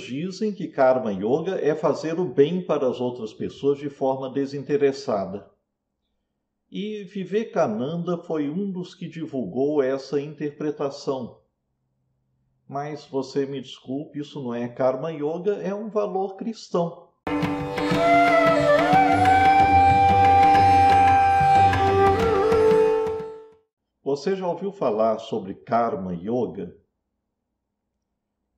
dizem que Karma Yoga é fazer o bem para as outras pessoas de forma desinteressada. E Vivekananda foi um dos que divulgou essa interpretação. Mas você me desculpe, isso não é Karma Yoga, é um valor cristão. Você já ouviu falar sobre Karma Yoga?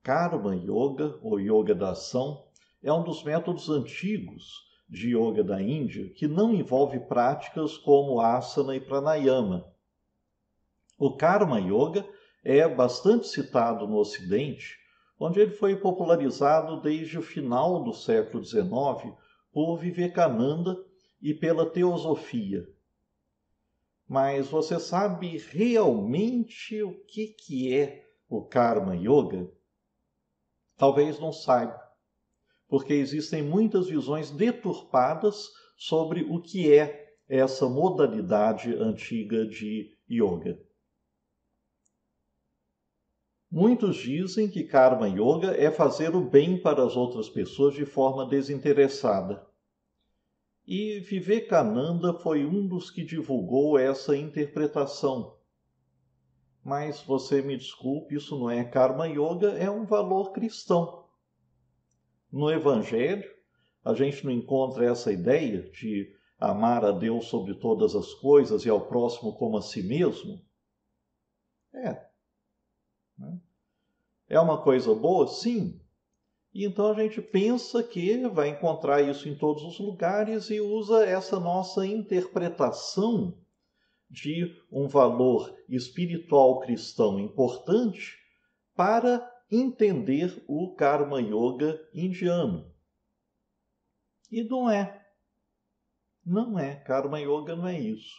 Karma Yoga, ou Yoga da Ação, é um dos métodos antigos de yoga da Índia que não envolve práticas como asana e pranayama. O Karma Yoga é bastante citado no Ocidente, onde ele foi popularizado desde o final do século XIX por Vivekananda e pela teosofia. Mas você sabe realmente o que, que é o Karma Yoga? talvez não saiba, porque existem muitas visões deturpadas sobre o que é essa modalidade antiga de yoga. Muitos dizem que karma yoga é fazer o bem para as outras pessoas de forma desinteressada. E Vivekananda foi um dos que divulgou essa interpretação mas você me desculpe, isso não é karma yoga, é um valor cristão. No Evangelho, a gente não encontra essa ideia de amar a Deus sobre todas as coisas e ao próximo como a si mesmo. É. Né? É uma coisa boa? Sim. E então a gente pensa que vai encontrar isso em todos os lugares e usa essa nossa interpretação de um valor espiritual cristão importante para entender o Karma Yoga indiano. E não é. Não é. Karma Yoga não é isso.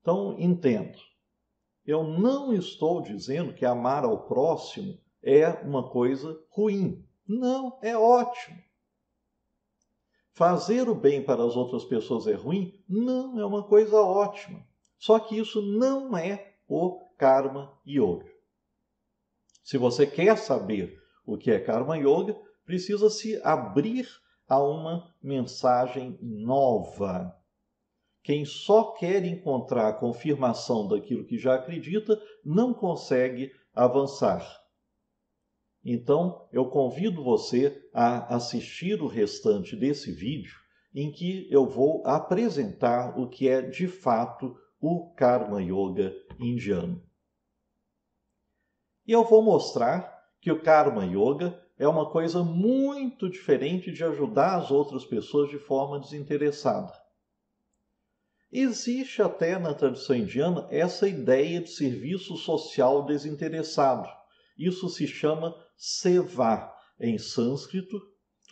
Então, entendo. Eu não estou dizendo que amar ao próximo é uma coisa ruim. Não, é ótimo. Fazer o bem para as outras pessoas é ruim? Não, é uma coisa ótima. Só que isso não é o Karma Yoga. Se você quer saber o que é Karma Yoga, precisa se abrir a uma mensagem nova. Quem só quer encontrar a confirmação daquilo que já acredita não consegue avançar. Então, eu convido você a assistir o restante desse vídeo em que eu vou apresentar o que é de fato o Karma Yoga indiano. E eu vou mostrar que o Karma Yoga é uma coisa muito diferente de ajudar as outras pessoas de forma desinteressada. Existe até na tradição indiana essa ideia de serviço social desinteressado. Isso se chama Seva em sânscrito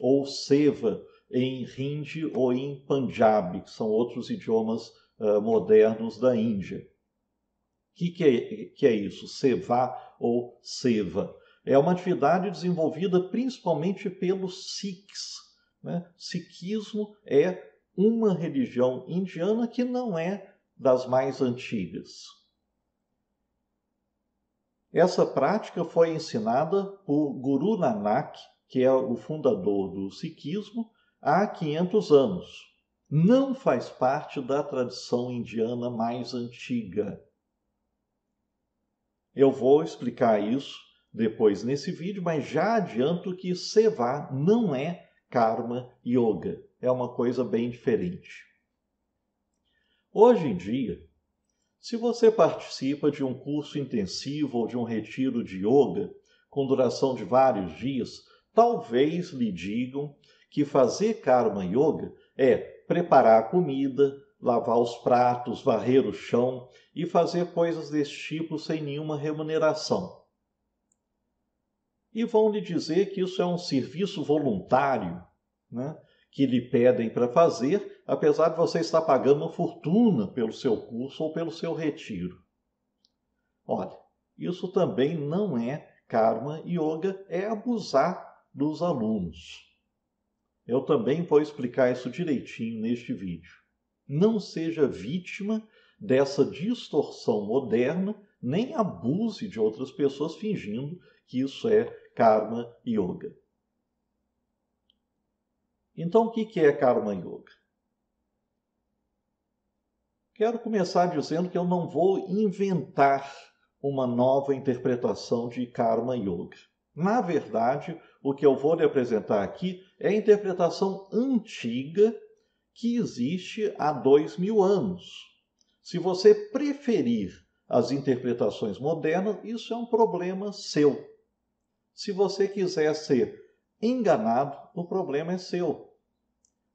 ou Seva em Hindi ou em Punjabi, que são outros idiomas uh, modernos da Índia. O que, que, é, que é isso? Seva ou Seva? É uma atividade desenvolvida principalmente pelos Sikhs. Né? Sikhismo é uma religião indiana que não é das mais antigas. Essa prática foi ensinada por Guru Nanak, que é o fundador do Sikhismo, há 500 anos. Não faz parte da tradição indiana mais antiga. Eu vou explicar isso depois nesse vídeo, mas já adianto que Seva não é Karma Yoga. É uma coisa bem diferente. Hoje em dia, se você participa de um curso intensivo ou de um retiro de yoga, com duração de vários dias, talvez lhe digam que fazer karma yoga é preparar a comida, lavar os pratos, varrer o chão e fazer coisas desse tipo sem nenhuma remuneração. E vão lhe dizer que isso é um serviço voluntário, né? que lhe pedem para fazer, apesar de você estar pagando uma fortuna pelo seu curso ou pelo seu retiro. Olha, isso também não é karma yoga, é abusar dos alunos. Eu também vou explicar isso direitinho neste vídeo. Não seja vítima dessa distorção moderna, nem abuse de outras pessoas fingindo que isso é karma yoga. Então, o que é Karma Yoga? Quero começar dizendo que eu não vou inventar uma nova interpretação de Karma Yoga. Na verdade, o que eu vou lhe apresentar aqui é a interpretação antiga que existe há dois mil anos. Se você preferir as interpretações modernas, isso é um problema seu. Se você quiser ser enganado, o problema é seu.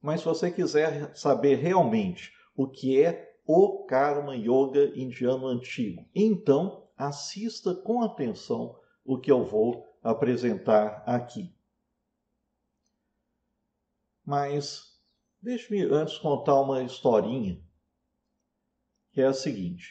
Mas se você quiser saber realmente o que é o Karma Yoga indiano antigo, então assista com atenção o que eu vou apresentar aqui. Mas deixe-me antes contar uma historinha, que é a seguinte.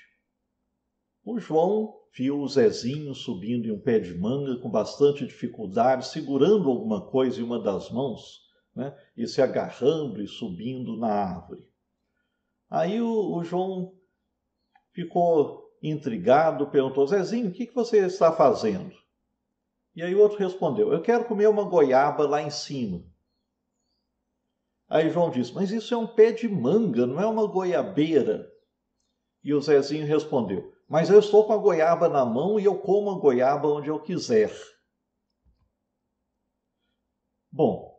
O João viu o Zezinho subindo em um pé de manga com bastante dificuldade, segurando alguma coisa em uma das mãos né? e se agarrando e subindo na árvore. Aí o, o João ficou intrigado, perguntou: Zezinho, o que, que você está fazendo? E aí o outro respondeu: Eu quero comer uma goiaba lá em cima. Aí João disse: Mas isso é um pé de manga, não é uma goiabeira. E o Zezinho respondeu: Mas eu estou com a goiaba na mão e eu como a goiaba onde eu quiser. Bom,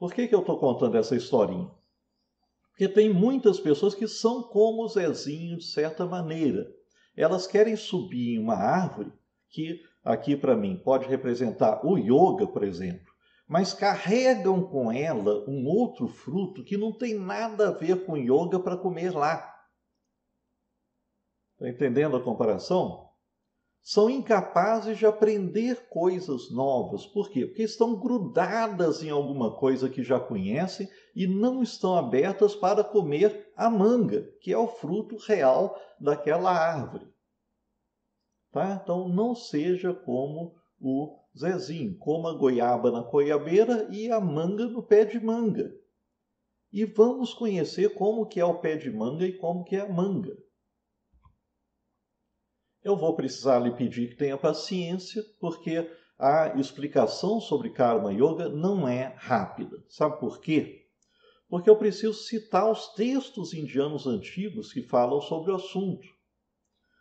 por que, que eu estou contando essa historinha? Porque tem muitas pessoas que são como o Zezinho, de certa maneira. Elas querem subir em uma árvore que, aqui para mim, pode representar o yoga, por exemplo, mas carregam com ela um outro fruto que não tem nada a ver com yoga para comer lá. Está entendendo a comparação? são incapazes de aprender coisas novas. Por quê? Porque estão grudadas em alguma coisa que já conhecem e não estão abertas para comer a manga, que é o fruto real daquela árvore. Tá? Então não seja como o Zezinho, coma goiaba na goiabeira e a manga no pé de manga. E vamos conhecer como que é o pé de manga e como que é a manga eu vou precisar lhe pedir que tenha paciência, porque a explicação sobre Karma Yoga não é rápida. Sabe por quê? Porque eu preciso citar os textos indianos antigos que falam sobre o assunto.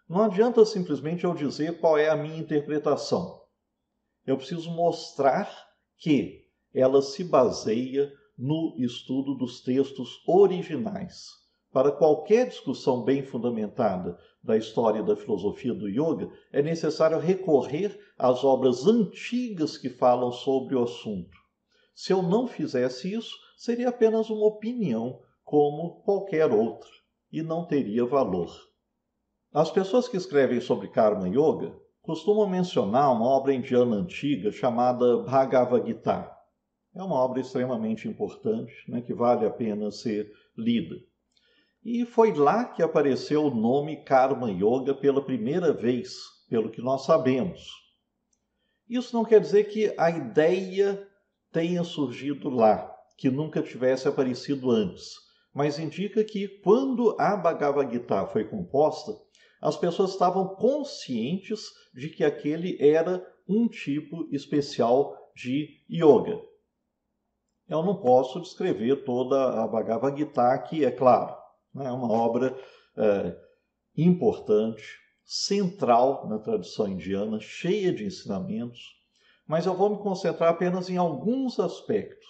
Não adianta simplesmente eu dizer qual é a minha interpretação. Eu preciso mostrar que ela se baseia no estudo dos textos originais. Para qualquer discussão bem fundamentada da história da filosofia do yoga, é necessário recorrer às obras antigas que falam sobre o assunto. Se eu não fizesse isso, seria apenas uma opinião, como qualquer outra, e não teria valor. As pessoas que escrevem sobre Karma Yoga costumam mencionar uma obra indiana antiga chamada Bhagavad Gita. É uma obra extremamente importante, né, que vale a pena ser lida. E foi lá que apareceu o nome Karma Yoga pela primeira vez, pelo que nós sabemos. Isso não quer dizer que a ideia tenha surgido lá, que nunca tivesse aparecido antes, mas indica que quando a Bhagavad Gita foi composta, as pessoas estavam conscientes de que aquele era um tipo especial de yoga. Eu não posso descrever toda a Bhagavad Gita aqui, é claro. Né? É uma obra é, importante, central na tradição indiana, cheia de ensinamentos, mas eu vou me concentrar apenas em alguns aspectos.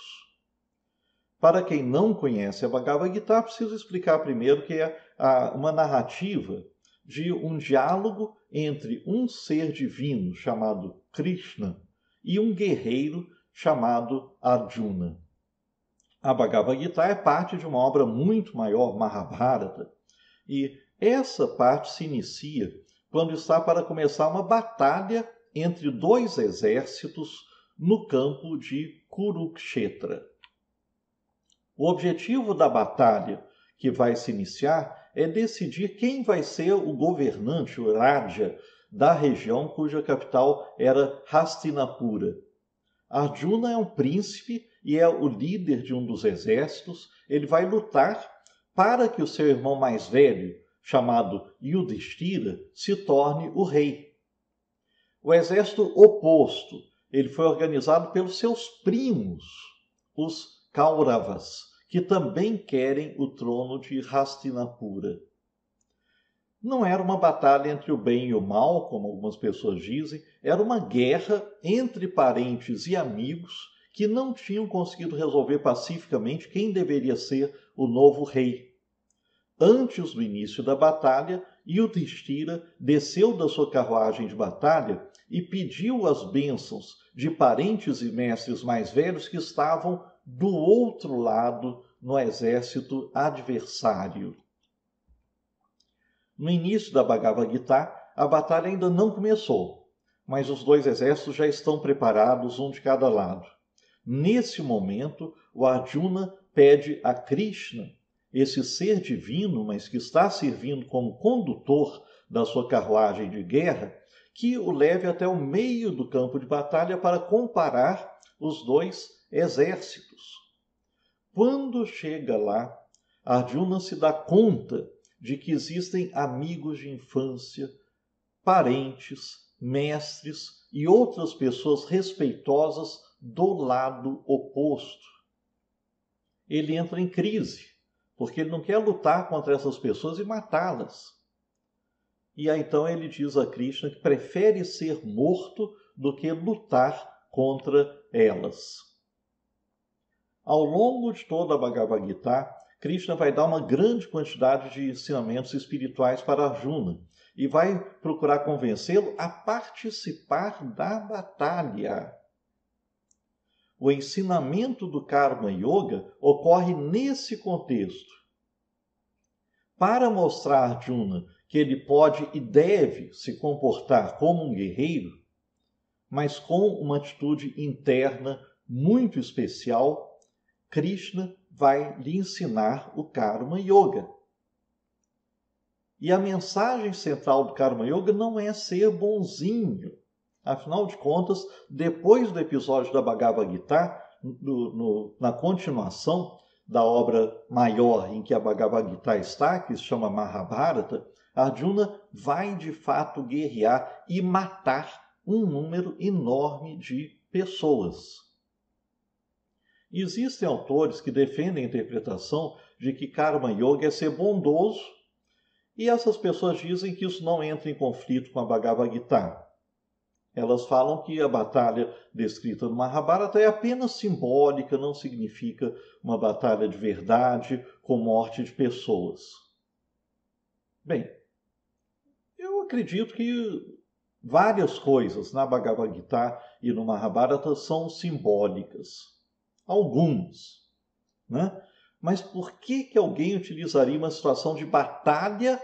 Para quem não conhece a Bhagavad Gita, preciso explicar primeiro que é a, uma narrativa de um diálogo entre um ser divino chamado Krishna e um guerreiro chamado Arjuna. A Bhagavad Gita é parte de uma obra muito maior, Mahabharata, e essa parte se inicia quando está para começar uma batalha entre dois exércitos no campo de Kurukshetra. O objetivo da batalha que vai se iniciar é decidir quem vai ser o governante, o Raja, da região cuja capital era Hastinapura. Arjuna é um príncipe e é o líder de um dos exércitos, ele vai lutar para que o seu irmão mais velho, chamado Yudhishthira, se torne o rei. O exército oposto, ele foi organizado pelos seus primos, os Kauravas, que também querem o trono de Hastinapura. Não era uma batalha entre o bem e o mal, como algumas pessoas dizem, era uma guerra entre parentes e amigos que não tinham conseguido resolver pacificamente quem deveria ser o novo rei. Antes do início da batalha, Yudhishthira desceu da sua carruagem de batalha e pediu as bênçãos de parentes e mestres mais velhos que estavam do outro lado no exército adversário. No início da Bhagavad Gita, a batalha ainda não começou, mas os dois exércitos já estão preparados, um de cada lado. Nesse momento, o Arjuna pede a Krishna, esse ser divino, mas que está servindo como condutor da sua carruagem de guerra, que o leve até o meio do campo de batalha para comparar os dois exércitos. Quando chega lá, Arjuna se dá conta de que existem amigos de infância, parentes, mestres e outras pessoas respeitosas do lado oposto. Ele entra em crise, porque ele não quer lutar contra essas pessoas e matá-las. E aí então ele diz a Krishna que prefere ser morto do que lutar contra elas. Ao longo de toda a Bhagavad Gita, Krishna vai dar uma grande quantidade de ensinamentos espirituais para Arjuna e vai procurar convencê-lo a participar da batalha o ensinamento do Karma Yoga ocorre nesse contexto. Para mostrar a Arjuna que ele pode e deve se comportar como um guerreiro, mas com uma atitude interna muito especial, Krishna vai lhe ensinar o Karma Yoga. E a mensagem central do Karma Yoga não é ser bonzinho, Afinal de contas, depois do episódio da Bhagavad Gita, no, na continuação da obra maior em que a Bhagavad Gita está, que se chama Mahabharata, Arjuna vai de fato guerrear e matar um número enorme de pessoas. Existem autores que defendem a interpretação de que Karma Yoga é ser bondoso, e essas pessoas dizem que isso não entra em conflito com a Bhagavad Gita. Elas falam que a batalha descrita no Mahabharata é apenas simbólica, não significa uma batalha de verdade com morte de pessoas. Bem, eu acredito que várias coisas na Bhagavad Gita e no Mahabharata são simbólicas. Algumas. Né? Mas por que, que alguém utilizaria uma situação de batalha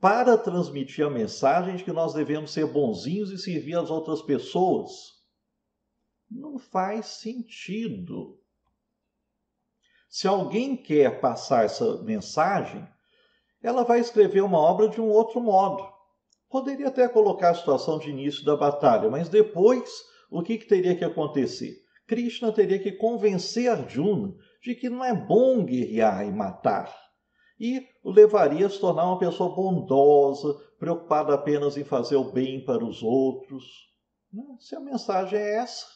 para transmitir a mensagem de que nós devemos ser bonzinhos e servir as outras pessoas. Não faz sentido. Se alguém quer passar essa mensagem, ela vai escrever uma obra de um outro modo. Poderia até colocar a situação de início da batalha, mas depois o que, que teria que acontecer? Krishna teria que convencer Arjuna de que não é bom guerrear e matar e o levaria a se tornar uma pessoa bondosa, preocupada apenas em fazer o bem para os outros. Né? Se a mensagem é essa,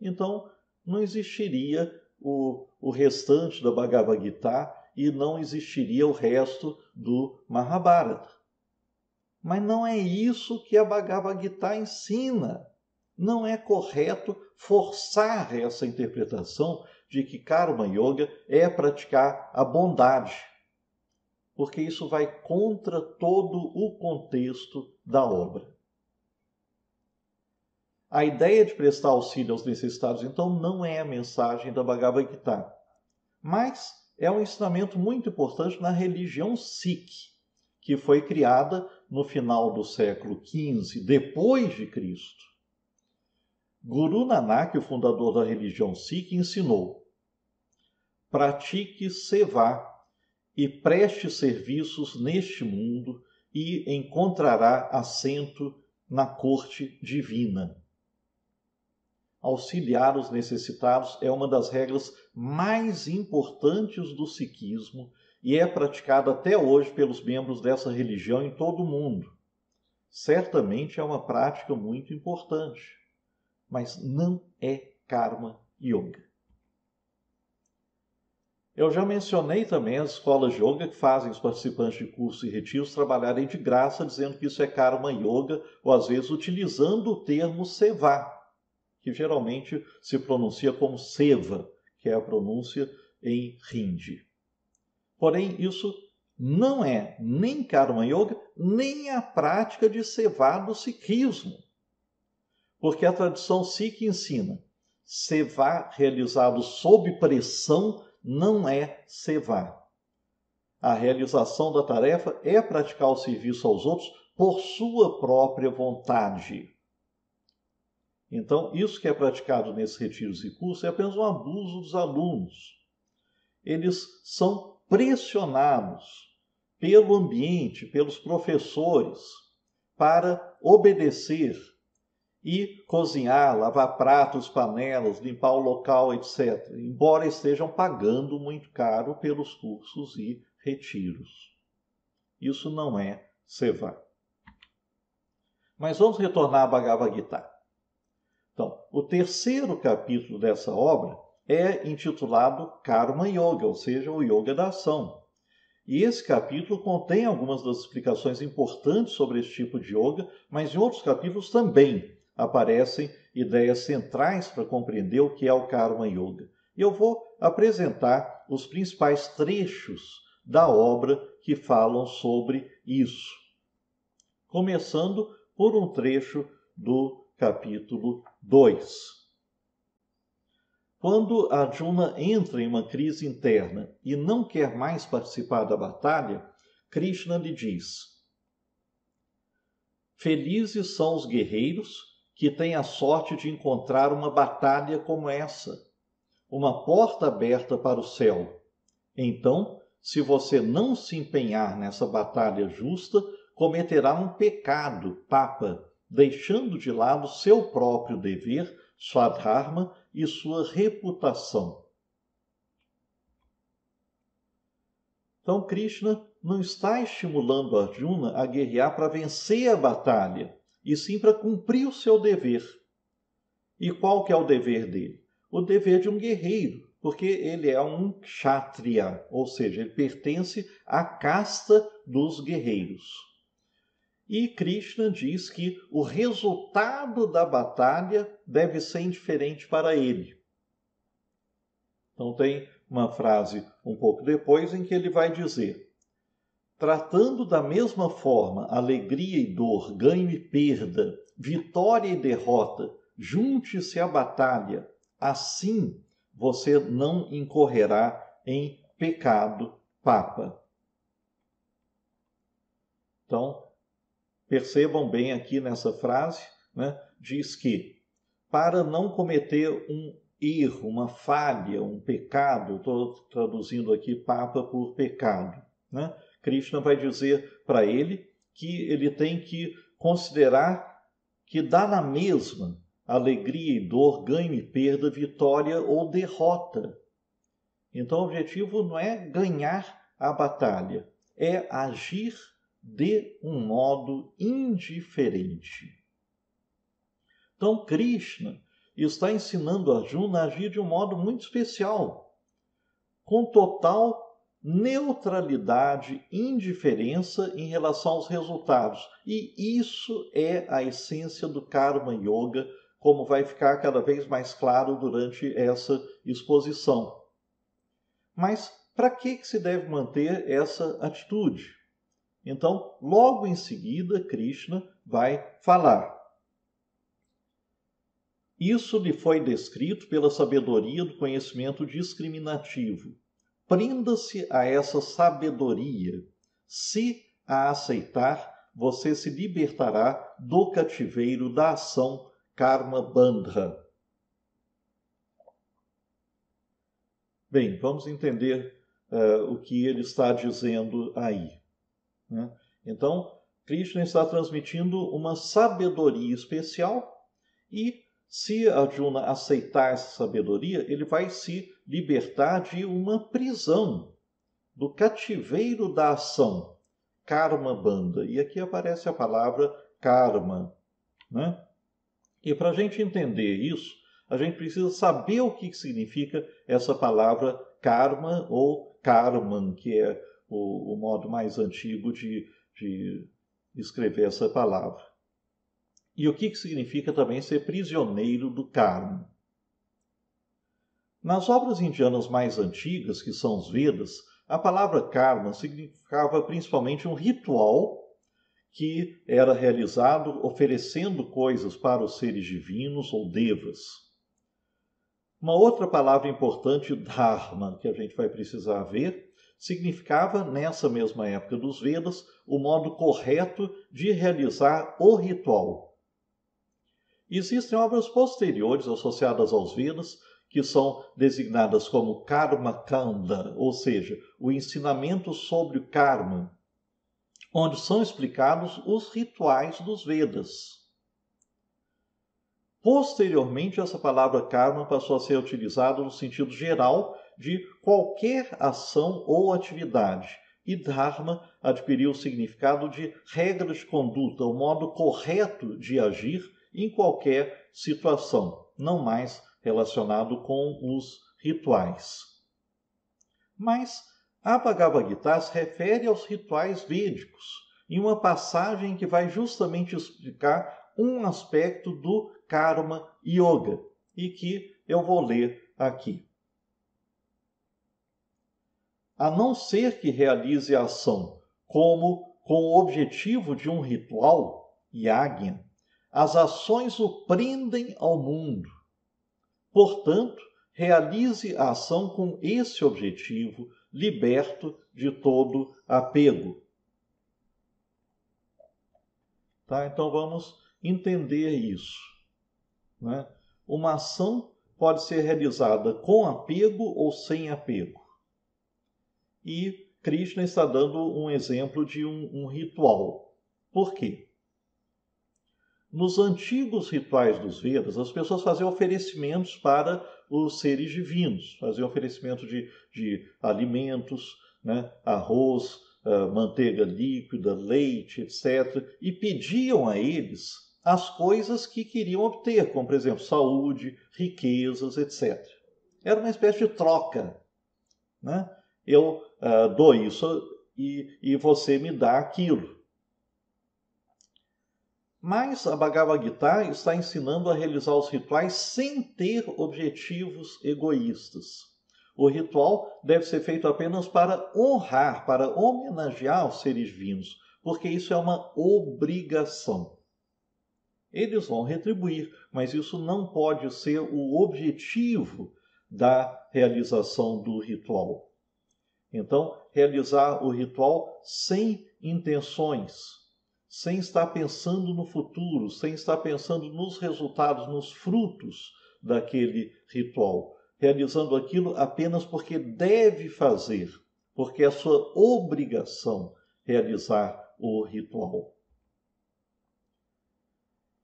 então não existiria o, o restante da Bhagavad Gita e não existiria o resto do Mahabharata. Mas não é isso que a Bhagavad Gita ensina. Não é correto forçar essa interpretação de que Karma Yoga é praticar a bondade porque isso vai contra todo o contexto da obra. A ideia de prestar auxílio aos necessitados, então, não é a mensagem da Bhagavad Gita, mas é um ensinamento muito importante na religião Sikh, que foi criada no final do século XV, depois de Cristo. Guru Nanak, o fundador da religião Sikh, ensinou: pratique sevá, e preste serviços neste mundo e encontrará assento na corte divina. Auxiliar os necessitados é uma das regras mais importantes do sikhismo e é praticada até hoje pelos membros dessa religião em todo o mundo. Certamente é uma prática muito importante, mas não é karma yoga. Eu já mencionei também as escolas de yoga que fazem os participantes de cursos e retiros trabalharem de graça, dizendo que isso é karma yoga, ou às vezes utilizando o termo seva, que geralmente se pronuncia como seva, que é a pronúncia em hindi. Porém, isso não é nem karma yoga, nem a prática de seva do sikhismo. Porque a tradição sikh ensina seva realizado sob pressão não é cevar. A realização da tarefa é praticar o serviço aos outros por sua própria vontade. Então, isso que é praticado nesses retiros e cursos é apenas um abuso dos alunos. Eles são pressionados pelo ambiente, pelos professores, para obedecer e cozinhar, lavar pratos, panelas, limpar o local, etc. Embora estejam pagando muito caro pelos cursos e retiros. Isso não é seva. Mas vamos retornar à Bhagavad Gita. Então, o terceiro capítulo dessa obra é intitulado Karma Yoga, ou seja, o Yoga da Ação. E esse capítulo contém algumas das explicações importantes sobre esse tipo de yoga, mas em outros capítulos também aparecem ideias centrais para compreender o que é o Karma Yoga. eu vou apresentar os principais trechos da obra que falam sobre isso. Começando por um trecho do capítulo 2. Quando Arjuna entra em uma crise interna e não quer mais participar da batalha, Krishna lhe diz: Felizes são os guerreiros que tem a sorte de encontrar uma batalha como essa, uma porta aberta para o céu. Então, se você não se empenhar nessa batalha justa, cometerá um pecado, papa, deixando de lado seu próprio dever, sua dharma e sua reputação. Então, Krishna não está estimulando Arjuna a guerrear para vencer a batalha e sim para cumprir o seu dever. E qual que é o dever dele? O dever de um guerreiro, porque ele é um kshatriya, ou seja, ele pertence à casta dos guerreiros. E Krishna diz que o resultado da batalha deve ser indiferente para ele. Então tem uma frase um pouco depois em que ele vai dizer: Tratando da mesma forma alegria e dor, ganho e perda, vitória e derrota, junte-se à batalha. Assim você não incorrerá em pecado, Papa. Então, percebam bem aqui nessa frase, né? diz que para não cometer um erro, uma falha, um pecado, estou traduzindo aqui Papa por pecado, né? Krishna vai dizer para ele que ele tem que considerar que dá na mesma alegria e dor, ganho e perda, vitória ou derrota. Então, o objetivo não é ganhar a batalha, é agir de um modo indiferente. Então, Krishna está ensinando Arjuna a agir de um modo muito especial, com total neutralidade, indiferença em relação aos resultados. E isso é a essência do Karma Yoga, como vai ficar cada vez mais claro durante essa exposição. Mas para que, que se deve manter essa atitude? Então, logo em seguida, Krishna vai falar. Isso lhe foi descrito pela sabedoria do conhecimento discriminativo Prenda-se a essa sabedoria. Se a aceitar, você se libertará do cativeiro da ação Karma Bandha. Bem, vamos entender uh, o que ele está dizendo aí. Né? Então, Krishna está transmitindo uma sabedoria especial e, se Arjuna aceitar essa sabedoria, ele vai se libertar de uma prisão, do cativeiro da ação, karma banda. E aqui aparece a palavra karma. Né? E para a gente entender isso, a gente precisa saber o que significa essa palavra karma ou karman, que é o, o modo mais antigo de, de, escrever essa palavra. E o que, que significa também ser prisioneiro do karma. Nas obras indianas mais antigas, que são os Vedas, a palavra karma significava principalmente um ritual que era realizado oferecendo coisas para os seres divinos ou devas. Uma outra palavra importante, dharma, que a gente vai precisar ver, significava, nessa mesma época dos Vedas, o modo correto de realizar o ritual. Existem obras posteriores associadas aos Vedas que são designadas como Karma Kanda, ou seja, o ensinamento sobre o karma, onde são explicados os rituais dos Vedas. Posteriormente, essa palavra karma passou a ser utilizada no sentido geral de qualquer ação ou atividade, e Dharma adquiriu o significado de regra de conduta, o modo correto de agir em qualquer situação, não mais relacionado com os rituais. Mas a Bhagavad Gita se refere aos rituais védicos, em uma passagem que vai justamente explicar um aspecto do Karma Yoga, e que eu vou ler aqui. A não ser que realize a ação como com o objetivo de um ritual, yagna, as ações o prendem ao mundo Portanto, realize a ação com esse objetivo, liberto de todo apego. Tá? Então vamos entender isso. Né? Uma ação pode ser realizada com apego ou sem apego. E Krishna está dando um exemplo de um, um ritual. Por quê? Nos antigos rituais dos Vedas, as pessoas faziam oferecimentos para os seres divinos, faziam oferecimento de, de alimentos, né, arroz, ah, manteiga líquida, leite, etc., e pediam a eles as coisas que queriam obter, como, por exemplo, saúde, riquezas, etc. Era uma espécie de troca. Né? Eu uh, dou isso e, e você me dá aquilo. Mas a Bhagavad Gita está ensinando a realizar os rituais sem ter objetivos egoístas. O ritual deve ser feito apenas para honrar, para homenagear os seres divinos, porque isso é uma obrigação. Eles vão retribuir, mas isso não pode ser o objetivo da realização do ritual. Então, realizar o ritual sem intenções sem estar pensando no futuro, sem estar pensando nos resultados, nos frutos daquele ritual, realizando aquilo apenas porque deve fazer, porque é sua obrigação realizar o ritual.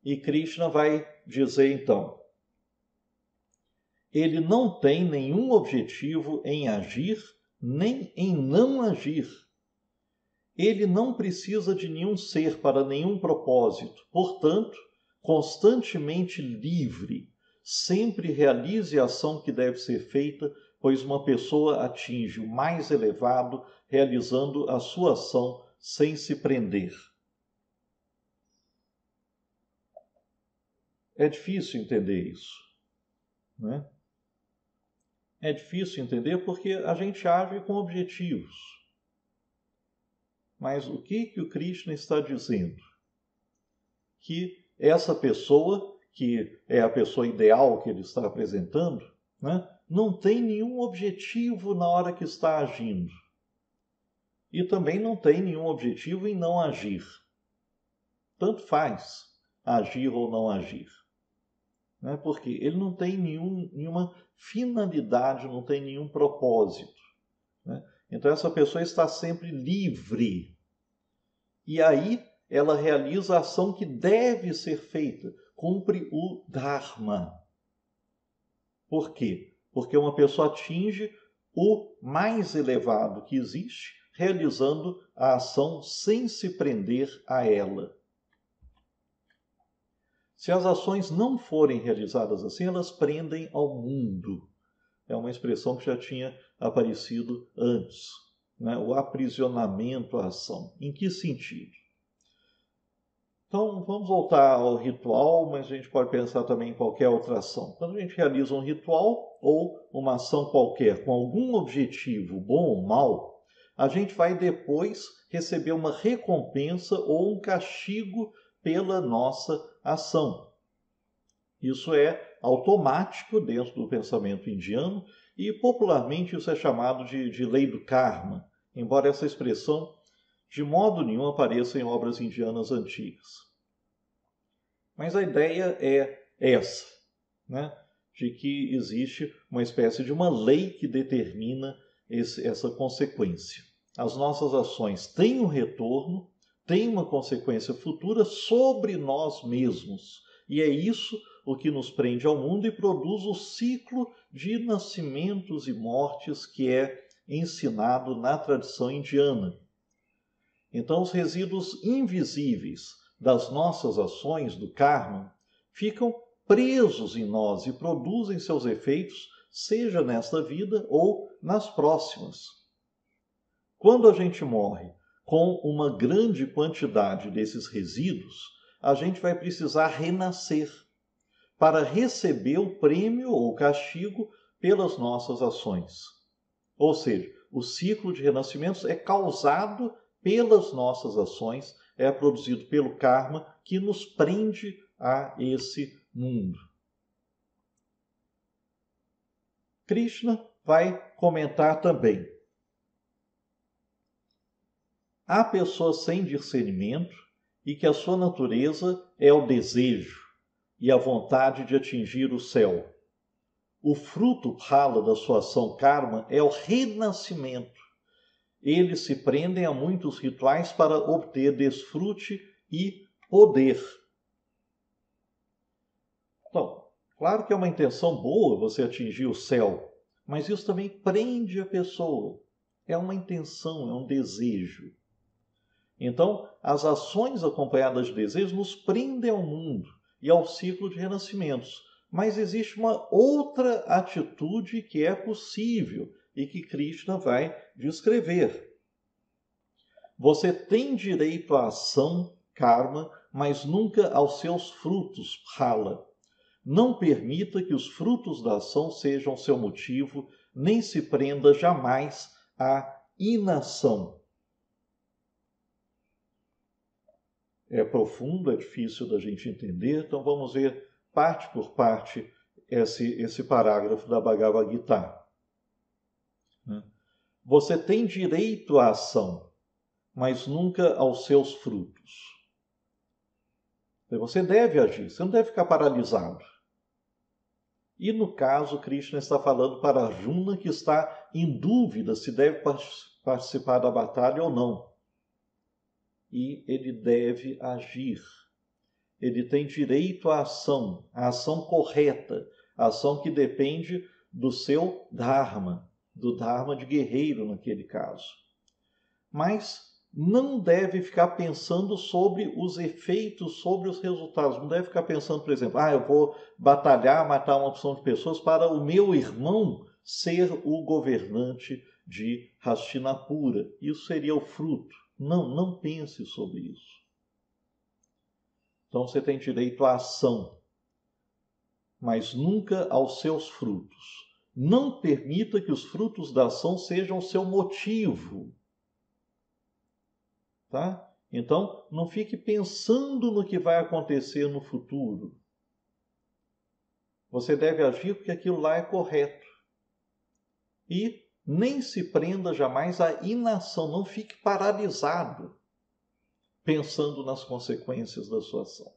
E Krishna vai dizer então: ele não tem nenhum objetivo em agir nem em não agir ele não precisa de nenhum ser para nenhum propósito. Portanto, constantemente livre, sempre realize a ação que deve ser feita, pois uma pessoa atinge o mais elevado realizando a sua ação sem se prender. É difícil entender isso, né? É difícil entender porque a gente age com objetivos. Mas o que, que o Krishna está dizendo? Que essa pessoa, que é a pessoa ideal que ele está apresentando, né, não tem nenhum objetivo na hora que está agindo. E também não tem nenhum objetivo em não agir. Tanto faz agir ou não agir. Né, porque ele não tem nenhum, nenhuma finalidade, não tem nenhum propósito. Né? Então, essa pessoa está sempre livre e aí ela realiza a ação que deve ser feita, cumpre o Dharma. Por quê? Porque uma pessoa atinge o mais elevado que existe, realizando a ação sem se prender a ela. Se as ações não forem realizadas assim, elas prendem ao mundo. É uma expressão que já tinha aparecido antes né, o aprisionamento à ação. Em que sentido? Então, vamos voltar ao ritual, mas a gente pode pensar também em qualquer outra ação. Quando a gente realiza um ritual ou uma ação qualquer com algum objetivo, bom ou mal, a gente vai depois receber uma recompensa ou um castigo pela nossa ação. Isso é automático dentro do pensamento indiano e popularmente isso é chamado de, de lei do karma embora essa expressão de modo nenhum apareça em obras indianas antigas. Mas a ideia é essa, né? de que existe uma espécie de uma lei que determina esse, essa consequência. As nossas ações têm um retorno, têm uma consequência futura sobre nós mesmos. E é isso o que nos prende ao mundo e produz o ciclo de nascimentos e mortes que é ensinado na tradição indiana. Então, os resíduos invisíveis das nossas ações do karma ficam presos em nós e produzem seus efeitos, seja nesta vida ou nas próximas. Quando a gente morre com uma grande quantidade desses resíduos, a gente vai precisar renascer para receber o prêmio ou castigo pelas nossas ações. Ou seja, o ciclo de renascimentos é causado pelas nossas ações, é produzido pelo karma que nos prende a esse mundo. Krishna vai comentar também. Há pessoas sem discernimento e que a sua natureza é o desejo e a vontade de atingir o céu, o fruto rala da sua ação karma é o renascimento. Eles se prendem a muitos rituais para obter desfrute e poder. Então, claro que é uma intenção boa você atingir o céu, mas isso também prende a pessoa. É uma intenção, é um desejo. Então, as ações acompanhadas de desejos nos prendem ao mundo e ao ciclo de renascimentos. Mas existe uma outra atitude que é possível e que Krishna vai descrever. Você tem direito à ação, karma, mas nunca aos seus frutos, rala. Não permita que os frutos da ação sejam seu motivo, nem se prenda jamais à inação. É profundo, é difícil da gente entender, então vamos ver parte por parte esse, esse parágrafo da Bhagavad Gita. Hum. Você tem direito à ação, mas nunca aos seus frutos. Você deve agir, você não deve ficar paralisado. E no caso, Krishna está falando para Arjuna que está em dúvida se deve participar da batalha ou não. E ele deve agir ele tem direito à ação, à ação correta, à ação que depende do seu dharma, do dharma de guerreiro naquele caso. Mas não deve ficar pensando sobre os efeitos, sobre os resultados. Não deve ficar pensando, por exemplo, ah, eu vou batalhar, matar uma opção de pessoas para o meu irmão ser o governante de Hastinapura. Isso seria o fruto. Não, não pense sobre isso. Então você tem direito à ação, mas nunca aos seus frutos. Não permita que os frutos da ação sejam o seu motivo. Tá? Então, não fique pensando no que vai acontecer no futuro. Você deve agir porque aquilo lá é correto. E nem se prenda jamais à inação, não fique paralisado pensando nas consequências da sua ação.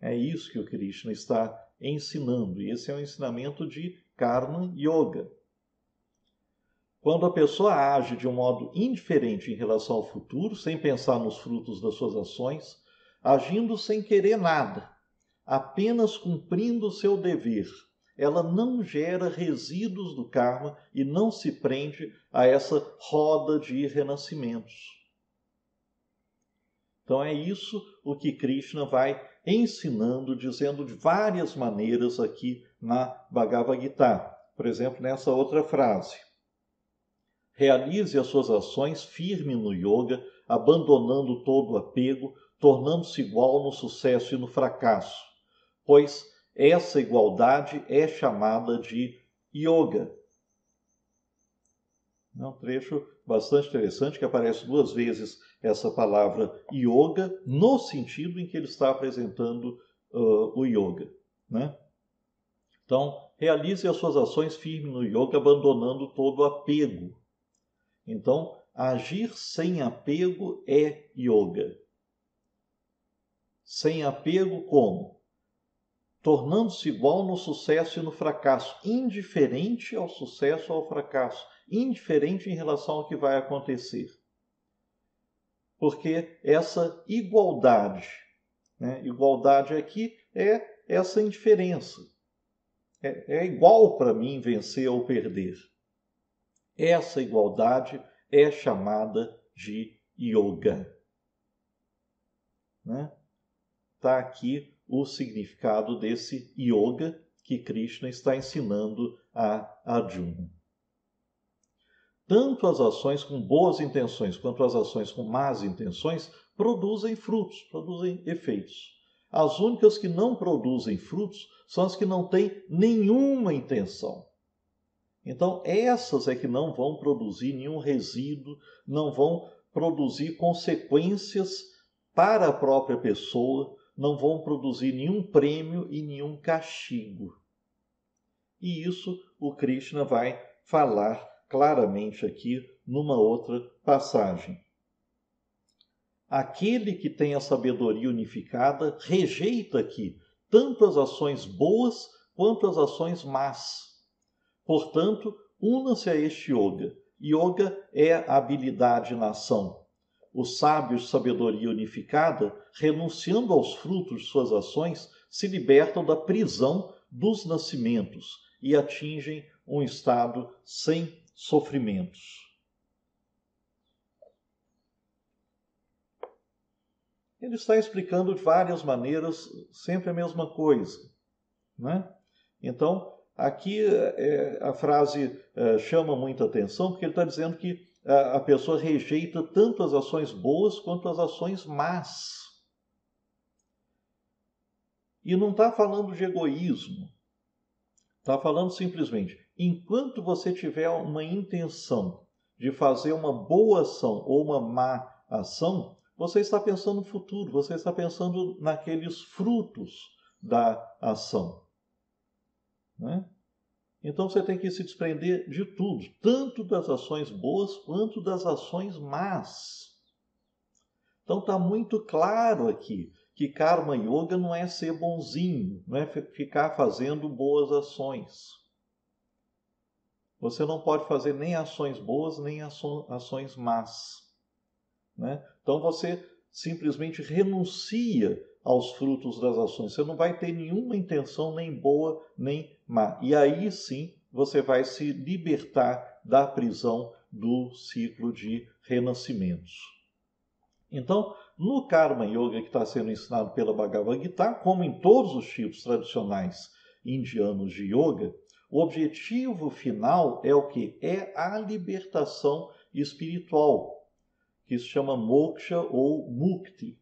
É isso que o Krishna está ensinando, e esse é o um ensinamento de Karma Yoga. Quando a pessoa age de um modo indiferente em relação ao futuro, sem pensar nos frutos das suas ações, agindo sem querer nada, apenas cumprindo seu dever, ela não gera resíduos do karma e não se prende a essa roda de renascimentos. Então é isso o que Krishna vai ensinando, dizendo de várias maneiras aqui na Bhagavad Gita. Por exemplo, nessa outra frase. Realize as suas ações firme no yoga, abandonando todo o apego, tornando-se igual no sucesso e no fracasso, pois essa igualdade é chamada de yoga. É um trecho bastante interessante que aparece duas vezes essa palavra yoga no sentido em que ele está apresentando uh, o yoga. Né? Então, realize as suas ações firme no yoga, abandonando todo apego. Então, agir sem apego é yoga. Sem apego, como? Tornando-se igual no sucesso e no fracasso, indiferente ao sucesso ou ao fracasso, indiferente em relação ao que vai acontecer porque essa igualdade, né? igualdade aqui é essa indiferença. É, é igual para mim vencer ou perder. Essa igualdade é chamada de yoga. Né? Tá aqui o significado desse yoga que Krishna está ensinando a Arjuna tanto as ações com boas intenções quanto as ações com más intenções produzem frutos, produzem efeitos. As únicas que não produzem frutos são as que não têm nenhuma intenção. Então, essas é que não vão produzir nenhum resíduo, não vão produzir consequências para a própria pessoa, não vão produzir nenhum prêmio e nenhum castigo. E isso o Krishna vai falar claramente aqui numa outra passagem. Aquele que tem a sabedoria unificada rejeita aqui tanto as ações boas quanto as ações más. Portanto, una-se a este yoga. Yoga é a habilidade na ação. Os sábios, sabedoria unificada, renunciando aos frutos de suas ações, se libertam da prisão dos nascimentos e atingem um estado sem sofrimentos. Ele está explicando de várias maneiras sempre a mesma coisa. Né? Então, aqui é, a frase é, chama muita atenção, porque ele está dizendo que a, é, a pessoa rejeita tanto as ações boas quanto as ações más. E não está falando de egoísmo, está falando simplesmente enquanto você tiver uma intenção de fazer uma boa ação ou uma má ação, você está pensando no futuro, você está pensando naqueles frutos da ação. Né? Então você tem que se desprender de tudo, tanto das ações boas quanto das ações más. Então está muito claro aqui que Karma Yoga não é ser bonzinho, não é ficar fazendo boas ações. Você não pode fazer nem ações boas nem ações más. Né? Então você simplesmente renuncia aos frutos das ações. Você não vai ter nenhuma intenção nem boa nem má. E aí sim você vai se libertar da prisão do ciclo de renascimentos. Então, no Karma Yoga que está sendo ensinado pela Bhagavad Gita, como em todos os tipos tradicionais indianos de yoga, o objetivo final é o que? É a libertação espiritual, que se chama moksha ou mukti.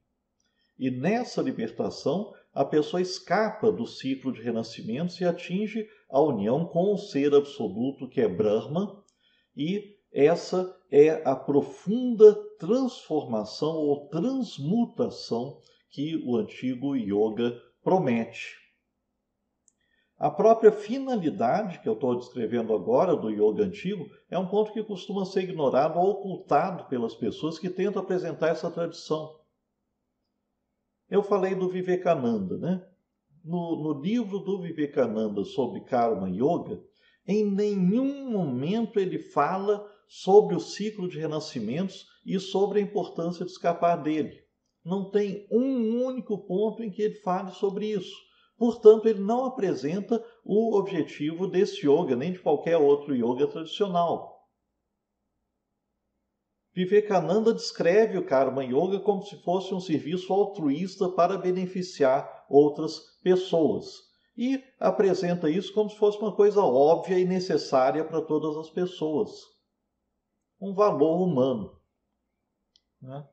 E nessa libertação, a pessoa escapa do ciclo de renascimentos e atinge a união com o ser absoluto que é Brahma, e essa é a profunda transformação ou transmutação que o antigo yoga promete. A própria finalidade que eu estou descrevendo agora do yoga antigo é um ponto que costuma ser ignorado ou ocultado pelas pessoas que tentam apresentar essa tradição. Eu falei do Vivekananda, né? No, no livro do Vivekananda sobre Karma Yoga, em nenhum momento ele fala sobre o ciclo de renascimentos e sobre a importância de escapar dele. Não tem um único ponto em que ele fale sobre isso. Portanto, ele não apresenta o objetivo desse yoga, nem de qualquer outro yoga tradicional. Vivekananda descreve o Karma Yoga como se fosse um serviço altruísta para beneficiar outras pessoas. E apresenta isso como se fosse uma coisa óbvia e necessária para todas as pessoas. Um valor humano. Né?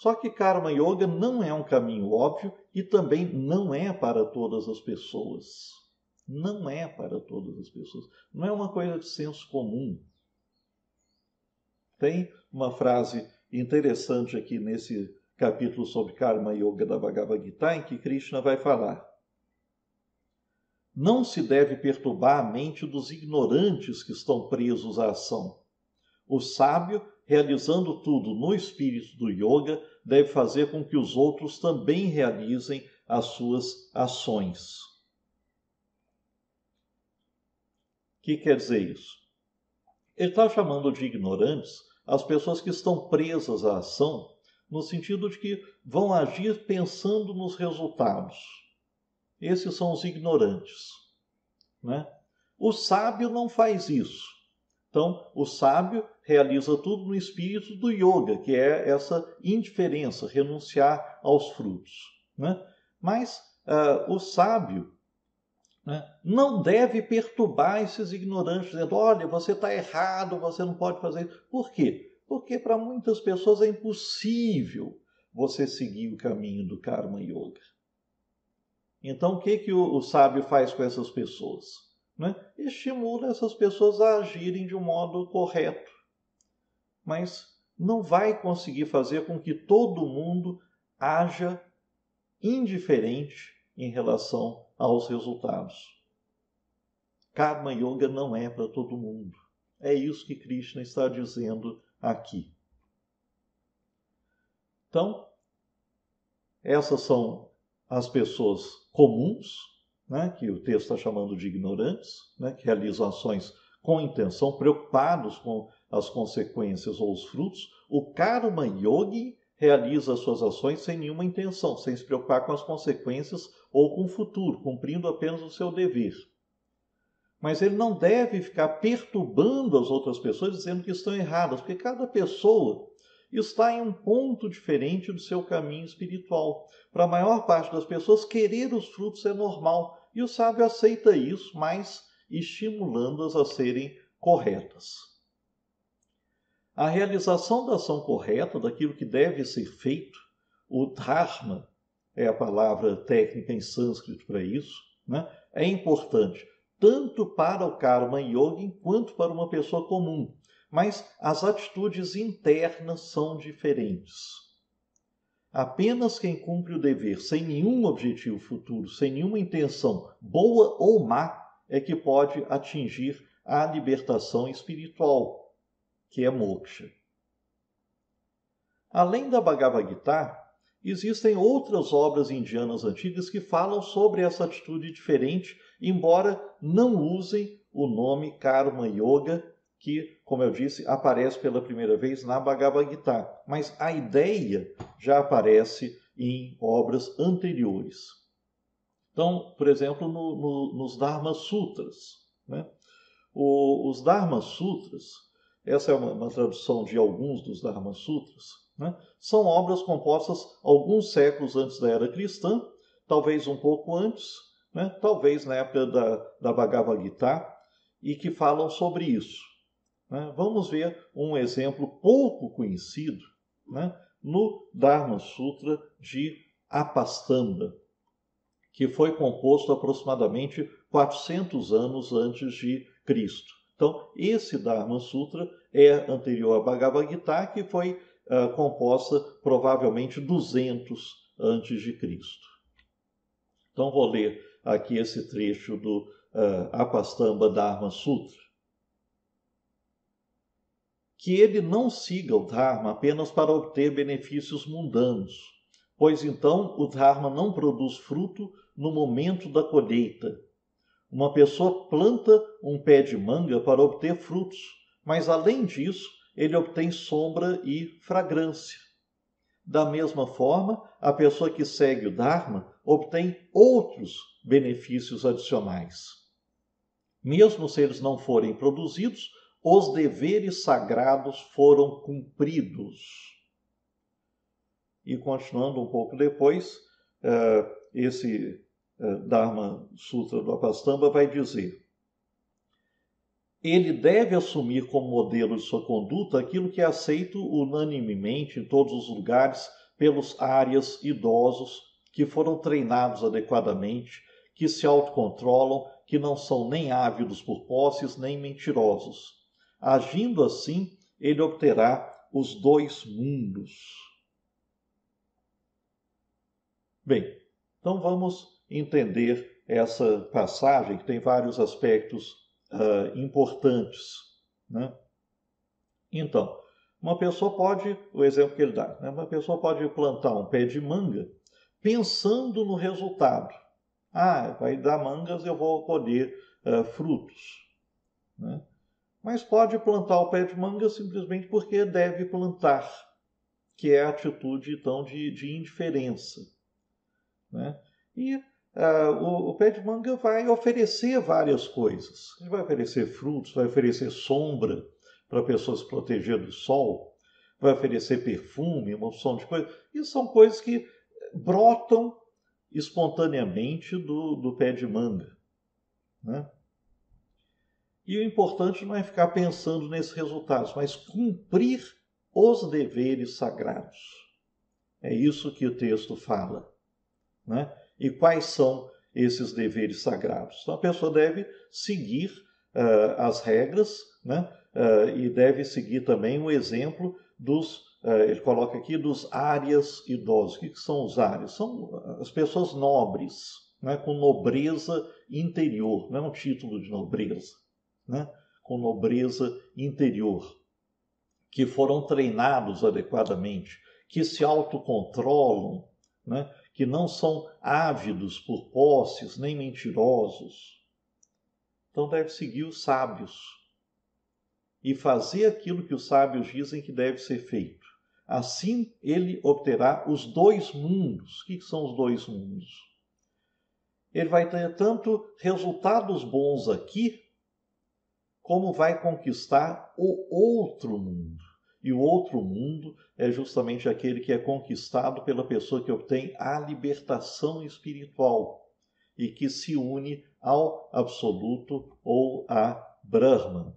Só que Karma Yoga não é um caminho óbvio e também não é para todas as pessoas. Não é para todas as pessoas. Não é uma coisa de senso comum. Tem uma frase interessante aqui nesse capítulo sobre Karma Yoga da Bhagavad Gita, em que Krishna vai falar. Não se deve perturbar a mente dos ignorantes que estão presos à ação. O sábio realizando tudo no espírito do yoga, deve fazer com que os outros também realizem as suas ações. O que quer dizer isso? Ele está chamando de ignorantes as pessoas que estão presas à ação, no sentido de que vão agir pensando nos resultados. Esses são os ignorantes. Né? O sábio não faz isso. Então, o sábio realiza tudo no espírito do yoga, que é essa indiferença, renunciar aos frutos. Né? Mas uh, o sábio né, não deve perturbar esses ignorantes, dizendo: olha, você está errado, você não pode fazer isso. Por quê? Porque para muitas pessoas é impossível você seguir o caminho do Karma Yoga. Então, o que, que o, o sábio faz com essas pessoas? Né? Estimula essas pessoas a agirem de um modo correto, mas não vai conseguir fazer com que todo mundo haja indiferente em relação aos resultados. Karma Yoga não é para todo mundo. É isso que Krishna está dizendo aqui. Então, essas são as pessoas comuns, né, que o texto está chamando de ignorantes, né, que realizam ações com intenção, preocupados com as consequências ou os frutos, o karma yogi realiza suas ações sem nenhuma intenção, sem se preocupar com as consequências ou com o futuro, cumprindo apenas o seu dever. Mas ele não deve ficar perturbando as outras pessoas dizendo que estão erradas, porque cada pessoa está em um ponto diferente do seu caminho espiritual. Para a maior parte das pessoas, querer os frutos é normal e o sábio aceita isso, mas estimulando-as a serem corretas a realização da ação correta, daquilo que deve ser feito, o dharma é a palavra técnica em sânscrito para isso, né? é importante tanto para o karma yoga quanto para uma pessoa comum. Mas as atitudes internas são diferentes. Apenas quem cumpre o dever sem nenhum objetivo futuro, sem nenhuma intenção boa ou má, é que pode atingir a libertação espiritual que é moksha. Além da Bhagavad Gita, existem outras obras indianas antigas que falam sobre essa atitude diferente, embora não usem o nome Karma Yoga, que, como eu disse, aparece pela primeira vez na Bhagavad Gita, mas a ideia já aparece em obras anteriores. Então, por exemplo, no, no, nos Dharma Sutras. Né? O, os Dharma Sutras essa é uma, uma tradução de alguns dos Dharma Sutras, né? são obras compostas alguns séculos antes da era cristã, talvez um pouco antes, né? talvez na época da, da Bhagavad Gita, e que falam sobre isso. Né? Vamos ver um exemplo pouco conhecido né? no Dharma Sutra de Apastamba, que foi composto aproximadamente 400 anos antes de Cristo. Então, esse Dharma Sutra é anterior à Bhagavad Gita, que foi uh, composta provavelmente 200 antes de Cristo. Então, vou ler aqui esse trecho do uh, Apastamba Dharma Sutra. Que ele não siga o Dharma apenas para obter benefícios mundanos, pois então o Dharma não produz fruto no momento da colheita, uma pessoa planta um pé de manga para obter frutos, mas além disso, ele obtém sombra e fragrância. Da mesma forma, a pessoa que segue o Dharma obtém outros benefícios adicionais. Mesmo se eles não forem produzidos, os deveres sagrados foram cumpridos. E continuando um pouco depois, eh, esse eh, Dharma Sutra do Apastamba vai dizer: ele deve assumir como modelo de sua conduta aquilo que é aceito unanimemente em todos os lugares pelos áreas idosos que foram treinados adequadamente, que se autocontrolam, que não são nem ávidos por posses nem mentirosos. Agindo assim, ele obterá os dois mundos. Bem, então vamos entender essa passagem, que tem vários aspectos uh, importantes. Né? Então, uma pessoa pode, o exemplo que ele dá, né? uma pessoa pode plantar um pé de manga pensando no resultado. Ah, vai dar mangas, eu vou colher uh, frutos. Né? Mas pode plantar o pé de manga simplesmente porque deve plantar, que é a atitude então de, de indiferença. Né? E Uh, o, o, pé de manga vai oferecer várias coisas. Ele vai oferecer frutos, vai oferecer sombra para a pessoa se proteger do sol, vai oferecer perfume, uma opção de coisas. Isso são coisas que brotam espontaneamente do, do pé de manga. Né? E o importante não é ficar pensando nesses resultados, mas cumprir os deveres sagrados. É isso que o texto fala. Né? e quais são esses deveres sagrados. Então, a pessoa deve seguir uh, as regras né? Uh, e deve seguir também o exemplo dos, uh, ele coloca aqui, dos áreas idosos. O que, que são os áreas? São as pessoas nobres, né? com nobreza interior, não é um título de nobreza, né? com nobreza interior, que foram treinados adequadamente, que se autocontrolam, né? que não são ávidos por posses nem mentirosos. Então deve seguir os sábios e fazer aquilo que os sábios dizem que deve ser feito. Assim ele obterá os dois mundos. O que são os dois mundos? Ele vai ter tanto resultados bons aqui, como vai conquistar o outro mundo. E o outro mundo é justamente aquele que é conquistado pela pessoa que obtém a libertação espiritual e que se une ao Absoluto ou a Brahman.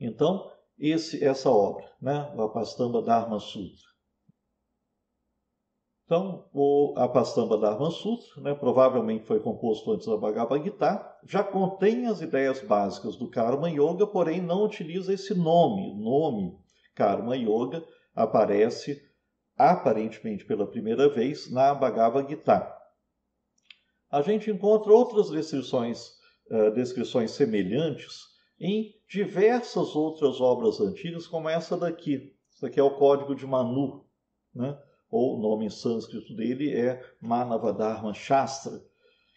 Então, esse, essa obra, né? o Apastamba Dharma Sutra, então, o, a Pastamba Dharma Sutra, né, provavelmente foi composto antes da Bhagavad Gita, já contém as ideias básicas do Karma Yoga, porém não utiliza esse nome. O nome Karma Yoga aparece aparentemente pela primeira vez na Bhagavad Gita. A gente encontra outras descrições, uh, descrições semelhantes em diversas outras obras antigas, como essa daqui. Isso aqui é o Código de Manu, né? ou o nome em sânscrito dele é Manavadharma Shastra,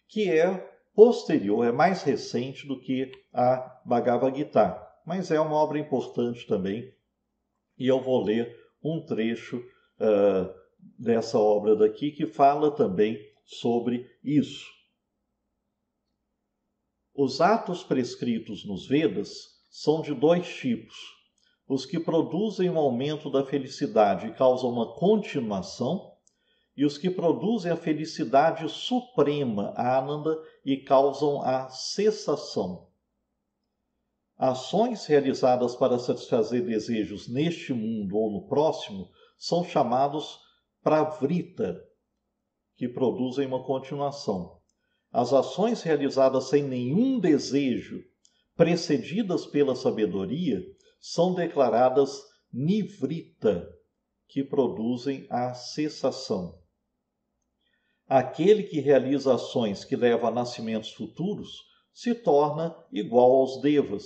que é posterior, é mais recente do que a Bhagavad Gita, mas é uma obra importante também, e eu vou ler um trecho uh, dessa obra daqui que fala também sobre isso. Os atos prescritos nos Vedas são de dois tipos os que produzem um aumento da felicidade e causam uma continuação, e os que produzem a felicidade suprema, ananda, e causam a cessação. Ações realizadas para satisfazer desejos neste mundo ou no próximo são chamados pravrita, que produzem uma continuação. As ações realizadas sem nenhum desejo, precedidas pela sabedoria, são declaradas nivrita, que produzem a cessação. Aquele que realiza ações que levam a nascimentos futuros se torna igual aos devas,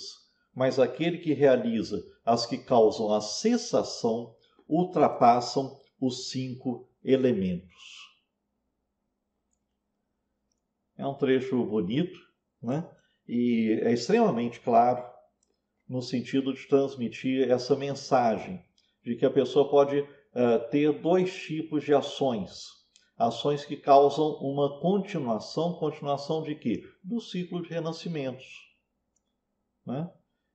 mas aquele que realiza as que causam a cessação ultrapassam os cinco elementos. É um trecho bonito, né? E é extremamente claro no sentido de transmitir essa mensagem de que a pessoa pode uh, ter dois tipos de ações. Ações que causam uma continuação, continuação de quê? Do ciclo de renascimentos. Né?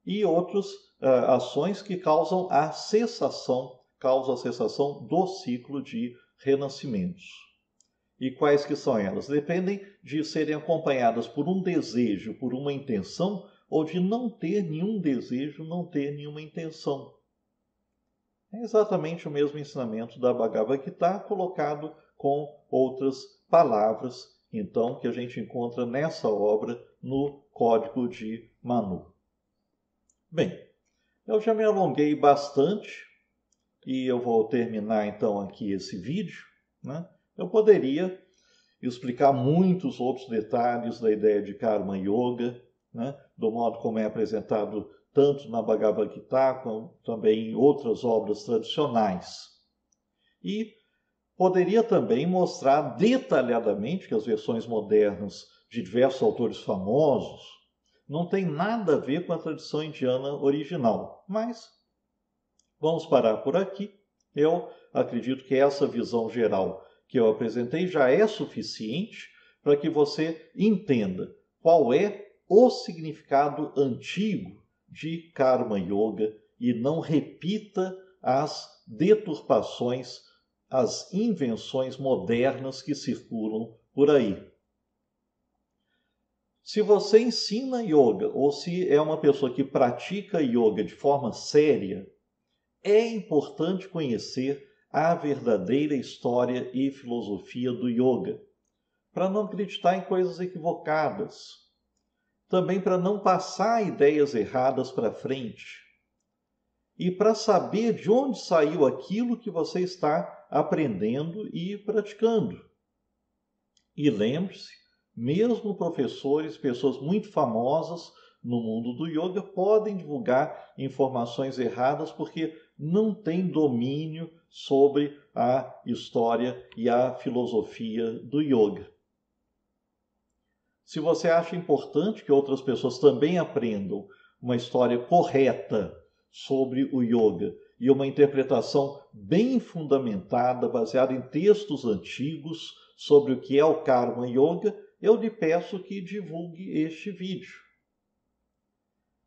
E outras uh, eh, ações que causam a cessação, causa a cessação do ciclo de renascimentos. E quais que são elas? Dependem de serem acompanhadas por um desejo, por uma intenção ou de não ter nenhum desejo, não ter nenhuma intenção. É exatamente o mesmo ensinamento da Bhagavad Gita colocado com outras palavras, então, que a gente encontra nessa obra no Código de Manu. Bem, eu já me alonguei bastante e eu vou terminar então aqui esse vídeo. Né? Eu poderia explicar muitos outros detalhes da ideia de Karma Yoga, né? do modo como é apresentado tanto na Bhagavad Gita como também em outras obras tradicionais. E poderia também mostrar detalhadamente que as versões modernas de diversos autores famosos não têm nada a ver com a tradição indiana original. Mas vamos parar por aqui. Eu acredito que essa visão geral que eu apresentei já é suficiente para que você entenda qual é o significado antigo de Karma Yoga e não repita as deturpações, as invenções modernas que circulam por aí. Se você ensina yoga ou se é uma pessoa que pratica yoga de forma séria, é importante conhecer a verdadeira história e filosofia do yoga, para não acreditar em coisas equivocadas também para não passar ideias erradas para frente e para saber de onde saiu aquilo que você está aprendendo e praticando. E lembre-se, mesmo professores, pessoas muito famosas no mundo do yoga podem divulgar informações erradas porque não têm domínio sobre a história e a filosofia do yoga. Se você acha importante que outras pessoas também aprendam uma história correta sobre o yoga e uma interpretação bem fundamentada, baseada em textos antigos sobre o que é o Karma Yoga, eu lhe peço que divulgue este vídeo.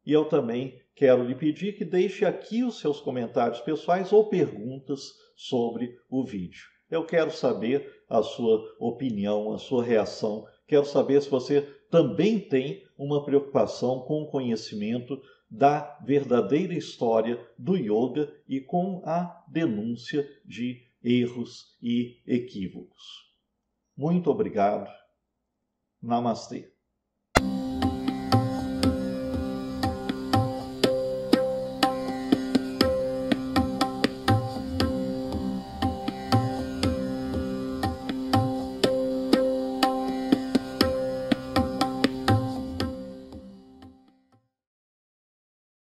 E eu também quero lhe pedir que deixe aqui os seus comentários pessoais ou perguntas sobre o vídeo. Eu quero saber a sua opinião, a sua reação Quero saber se você também tem uma preocupação com o conhecimento da verdadeira história do yoga e com a denúncia de erros e equívocos. Muito obrigado. Namastê.